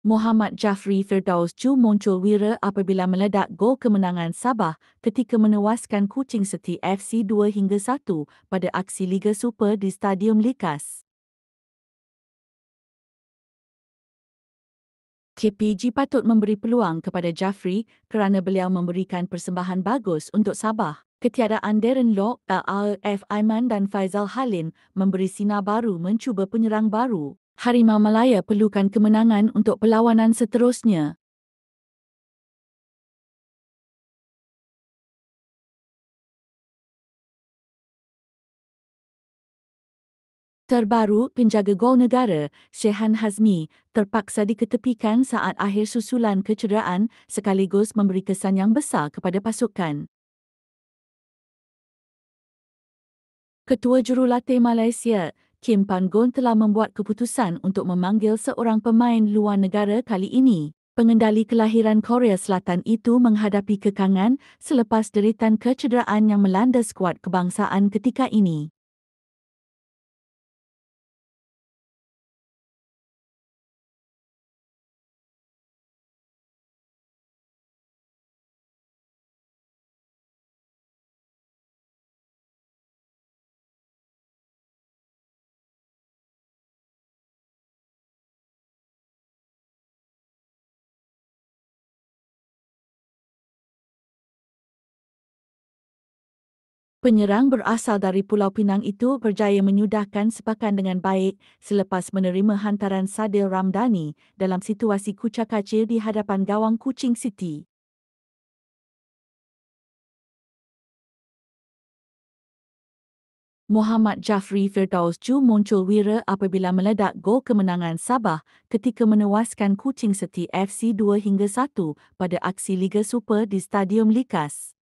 Muhammad Jafri Firdaus Ju muncul wira apabila meledak gol kemenangan Sabah ketika menewaskan Kuching Seti FC 2 hingga 1 pada aksi Liga Super di Stadium Likas. KPG patut memberi peluang kepada Jafri kerana beliau memberikan persembahan bagus untuk Sabah. Ketiadaan Darren Lok, LRF Aiman dan Faizal Halin memberi sinar baru mencuba penyerang baru. Harimau Malaya perlukan kemenangan untuk perlawanan seterusnya. Terbaru, penjaga gol negara, Shehan Hazmi, terpaksa diketepikan saat akhir susulan kecederaan sekaligus memberi kesan yang besar kepada pasukan. Ketua Jurulatih Malaysia, Kim Pan-gon telah membuat keputusan untuk memanggil seorang pemain luar negara kali ini. Pengendali kelahiran Korea Selatan itu menghadapi kekangan selepas deritan kecederaan yang melanda skuad kebangsaan ketika ini. Penyerang berasal dari Pulau Pinang itu berjaya menyudahkan sepakan dengan baik selepas menerima hantaran Sadil Ramdani dalam situasi kucak kacil di hadapan gawang Kuching City. Muhammad Jafri Firdaus Ju muncul wira apabila meledak gol kemenangan Sabah ketika menewaskan Kuching City FC 2 hingga 1 pada aksi Liga Super di Stadium Likas.